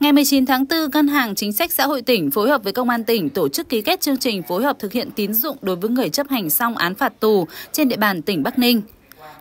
Ngày 19 tháng 4, Ngân hàng Chính sách Xã hội tỉnh phối hợp với Công an tỉnh tổ chức ký kết chương trình phối hợp thực hiện tín dụng đối với người chấp hành xong án phạt tù trên địa bàn tỉnh Bắc Ninh.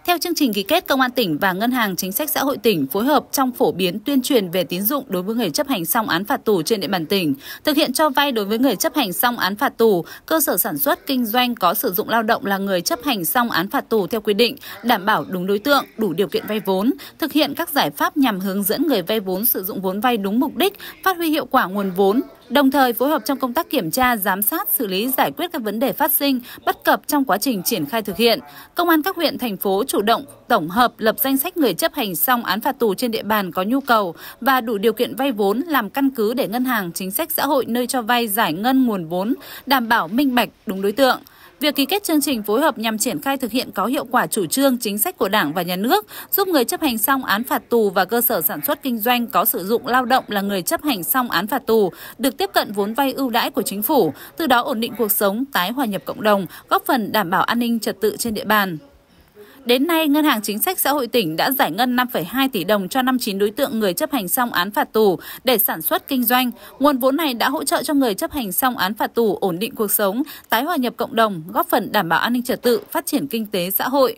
Theo chương trình ký kết, Công an tỉnh và Ngân hàng Chính sách Xã hội tỉnh phối hợp trong phổ biến tuyên truyền về tín dụng đối với người chấp hành xong án phạt tù trên địa bàn tỉnh, thực hiện cho vay đối với người chấp hành xong án phạt tù, cơ sở sản xuất kinh doanh có sử dụng lao động là người chấp hành xong án phạt tù theo quy định, đảm bảo đúng đối tượng, đủ điều kiện vay vốn, thực hiện các giải pháp nhằm hướng dẫn người vay vốn sử dụng vốn vay đúng mục đích, phát huy hiệu quả nguồn vốn, đồng thời phối hợp trong công tác kiểm tra, giám sát, xử lý giải quyết các vấn đề phát sinh, bất cập trong quá trình triển khai thực hiện. Công an các huyện, thành phố chủ động tổng hợp lập danh sách người chấp hành xong án phạt tù trên địa bàn có nhu cầu và đủ điều kiện vay vốn làm căn cứ để ngân hàng chính sách xã hội nơi cho vay giải ngân nguồn vốn, đảm bảo minh bạch đúng đối tượng. Việc ký kết chương trình phối hợp nhằm triển khai thực hiện có hiệu quả chủ trương, chính sách của Đảng và nhà nước, giúp người chấp hành xong án phạt tù và cơ sở sản xuất kinh doanh có sử dụng lao động là người chấp hành xong án phạt tù được tiếp cận vốn vay ưu đãi của chính phủ, từ đó ổn định cuộc sống, tái hòa nhập cộng đồng, góp phần đảm bảo an ninh trật tự trên địa bàn. Đến nay, Ngân hàng Chính sách Xã hội tỉnh đã giải ngân 5,2 tỷ đồng cho 59 đối tượng người chấp hành xong án phạt tù để sản xuất kinh doanh. Nguồn vốn này đã hỗ trợ cho người chấp hành xong án phạt tù ổn định cuộc sống, tái hòa nhập cộng đồng, góp phần đảm bảo an ninh trật tự, phát triển kinh tế xã hội.